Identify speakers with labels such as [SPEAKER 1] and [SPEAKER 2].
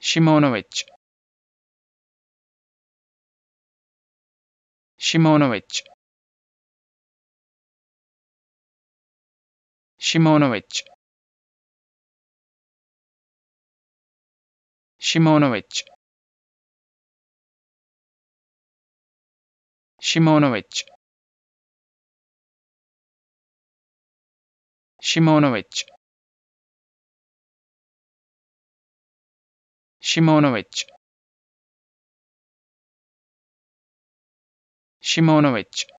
[SPEAKER 1] Shimonovich Shimonovich Shimonovich Shimonovich Shimonovich Shimonovich Shimonovich Shimonovich